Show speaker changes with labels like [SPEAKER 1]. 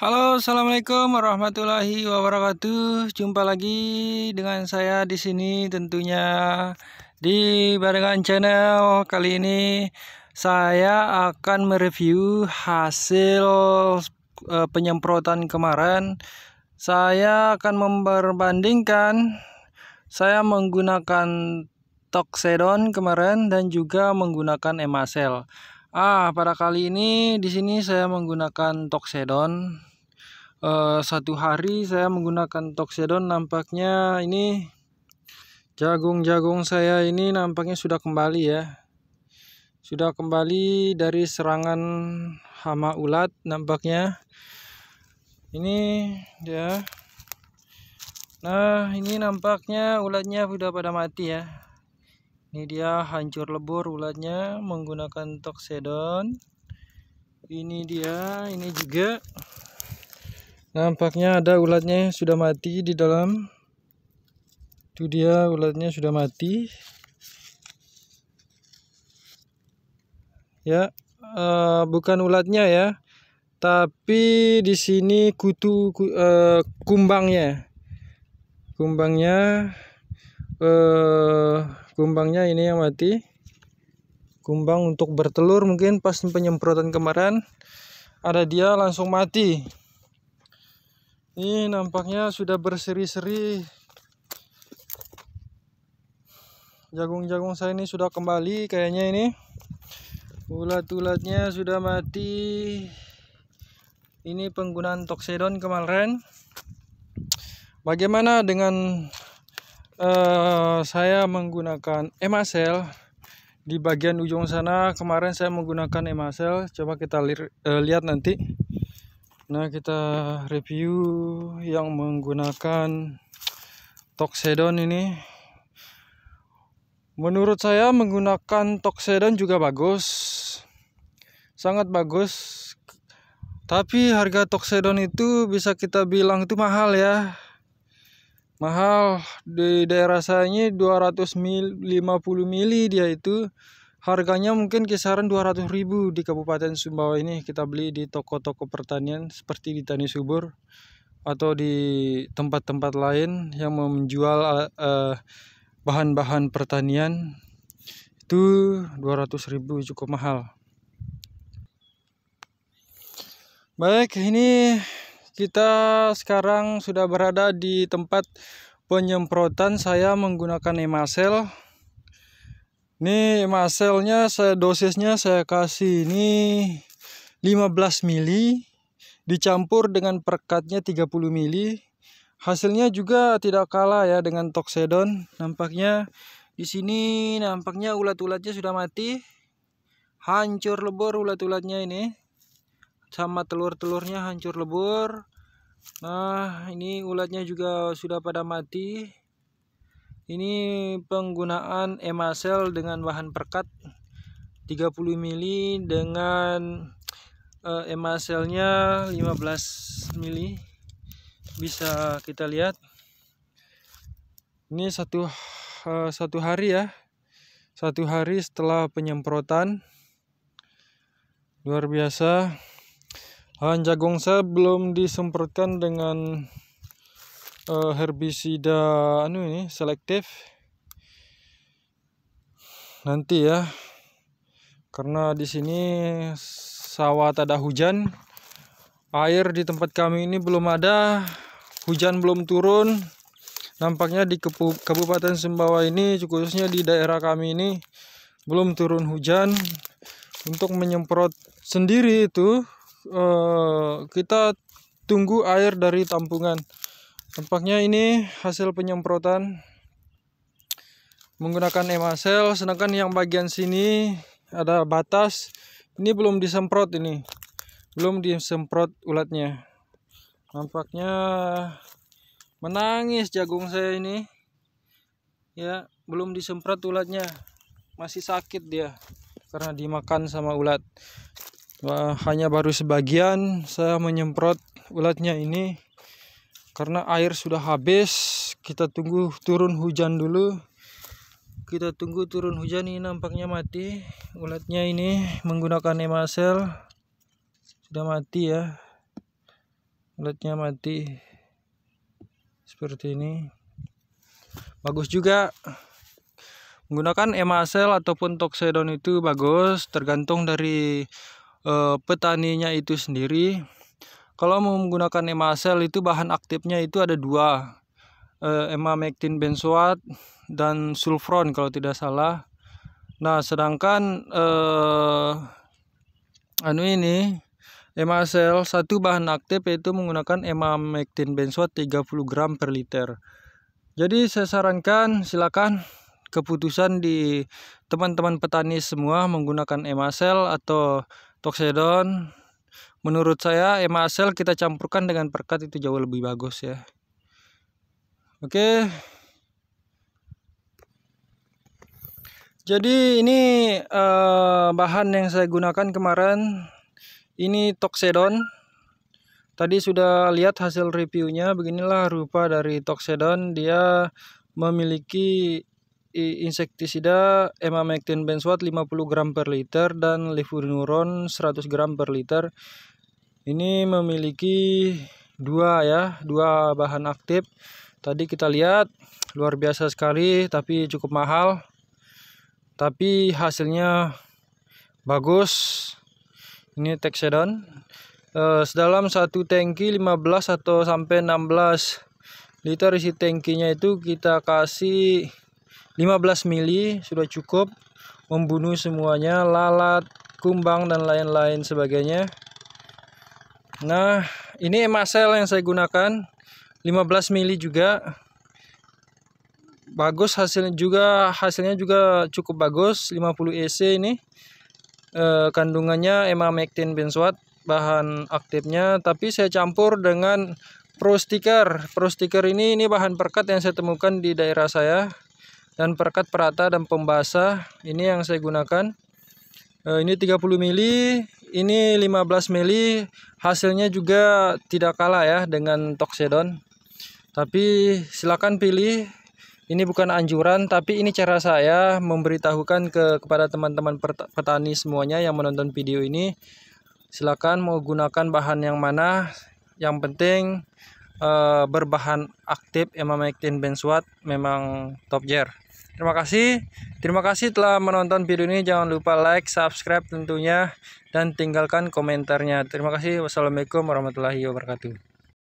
[SPEAKER 1] Halo, assalamualaikum warahmatullahi wabarakatuh. Jumpa lagi dengan saya di sini, tentunya di Barengan Channel. Kali ini saya akan mereview hasil e, penyemprotan kemarin. Saya akan memperbandingkan saya menggunakan Toxedon kemarin dan juga menggunakan Emasel. Ah, pada kali ini di sini saya menggunakan Toxedon Eh, satu hari saya menggunakan toxedon nampaknya ini jagung-jagung saya ini nampaknya sudah kembali ya sudah kembali dari serangan hama ulat nampaknya ini ya nah ini nampaknya ulatnya sudah pada mati ya ini dia hancur lebur ulatnya menggunakan toxedon ini dia ini juga Nampaknya ada ulatnya sudah mati di dalam. Itu dia ulatnya sudah mati. Ya, uh, bukan ulatnya ya. Tapi di sini kutu uh, kumbangnya. Kumbangnya uh, kumbangnya ini yang mati. Kumbang untuk bertelur mungkin pas penyemprotan kemarin ada dia langsung mati. Ini nampaknya sudah berseri-seri. Jagung-jagung saya ini sudah kembali kayaknya ini. Ulat-ulatnya sudah mati. Ini penggunaan toksedon kemarin. Bagaimana dengan uh, saya menggunakan emasel di bagian ujung sana kemarin saya menggunakan emasel coba kita eh, lihat nanti Nah, kita review yang menggunakan Toxedon ini. Menurut saya menggunakan Toxedon juga bagus. Sangat bagus. Tapi harga Toxedon itu bisa kita bilang itu mahal ya. Mahal di daerah saya ini 250 mili dia itu Harganya mungkin kisaran 200 ribu di Kabupaten Sumbawa ini kita beli di toko-toko pertanian seperti di Tani Subur atau di tempat-tempat lain yang menjual eh, eh, bahan-bahan uh, pertanian itu 200 ribu cukup mahal. Baik, ini kita sekarang sudah berada di tempat penyemprotan saya menggunakan emasel Nih maselnya saya dosisnya saya kasih ini 15 mili dicampur dengan perkatnya 30 mili. Hasilnya juga tidak kalah ya dengan toxedon. Nampaknya di sini nampaknya ulat-ulatnya sudah mati. Hancur lebur ulat-ulatnya ini. Sama telur-telurnya hancur lebur. Nah, ini ulatnya juga sudah pada mati ini penggunaan emasel dengan bahan perkat 30 mili dengan uh, eh, emaselnya 15 mili bisa kita lihat ini satu uh, satu hari ya satu hari setelah penyemprotan luar biasa lahan jagung saya belum disemprotkan dengan uh, herbisida anu ini selektif nanti ya karena di sini sawah tak ada hujan air di tempat kami ini belum ada hujan belum turun nampaknya di Kabupaten Sembawa ini khususnya di daerah kami ini belum turun hujan untuk menyemprot sendiri itu eh, kita tunggu air dari tampungan Tampaknya ini hasil penyemprotan menggunakan emasel, sedangkan yang bagian sini ada batas. Ini belum disemprot ini. Belum disemprot ulatnya. Nampaknya menangis jagung saya ini. Ya, belum disemprot ulatnya. Masih sakit dia karena dimakan sama ulat. Hanya baru sebagian saya menyemprot ulatnya ini karena air sudah habis kita tunggu turun hujan dulu kita tunggu turun hujan ini nampaknya mati ulatnya ini menggunakan emasel sudah mati ya ulatnya mati seperti ini bagus juga menggunakan emasel ataupun toksedon itu bagus tergantung dari e, petaninya itu sendiri kalau mau menggunakan emasel itu bahan aktifnya itu ada dua, e, emamectin benzoat dan sulfron kalau tidak salah. Nah, sedangkan eh, anu ini emasel satu bahan aktif yaitu menggunakan emamectin benzoat 30 gram per liter. Jadi saya sarankan silakan keputusan di teman-teman petani semua menggunakan emasel atau toxedon menurut saya ema asal kita campurkan dengan perkat itu jauh lebih bagus ya oke jadi ini uh, bahan yang saya gunakan kemarin ini toxedon tadi sudah lihat hasil reviewnya beginilah rupa dari toxedon dia memiliki insektisida emamectin benzoat 50 gram per liter dan livunuron 100 gram per liter ini memiliki dua ya dua bahan aktif tadi kita lihat luar biasa sekali tapi cukup mahal tapi hasilnya bagus ini teksedon eh, Sedalam satu tangki 15 atau sampai 16 liter isi tangkinya itu kita kasih 15 mili sudah cukup membunuh semuanya lalat kumbang dan lain-lain sebagainya Nah, ini emasel yang saya gunakan 15 mili juga. Bagus hasilnya juga, hasilnya juga cukup bagus 50 EC ini. E, kandungannya emamectin benzoat bahan aktifnya, tapi saya campur dengan pro stiker. Pro stiker ini ini bahan perkat yang saya temukan di daerah saya dan perkat perata dan pembasah ini yang saya gunakan. E, ini 30 mili ini 15 mili hasilnya juga tidak kalah ya dengan Toxedon tapi silakan pilih ini bukan anjuran tapi ini cara saya memberitahukan ke kepada teman-teman petani semuanya yang menonton video ini silakan mau gunakan bahan yang mana yang penting eh, berbahan aktif emamectin benzoat memang top gear Terima kasih. Terima kasih telah menonton video ini. Jangan lupa like, subscribe tentunya, dan tinggalkan komentarnya. Terima kasih. Wassalamualaikum warahmatullahi wabarakatuh.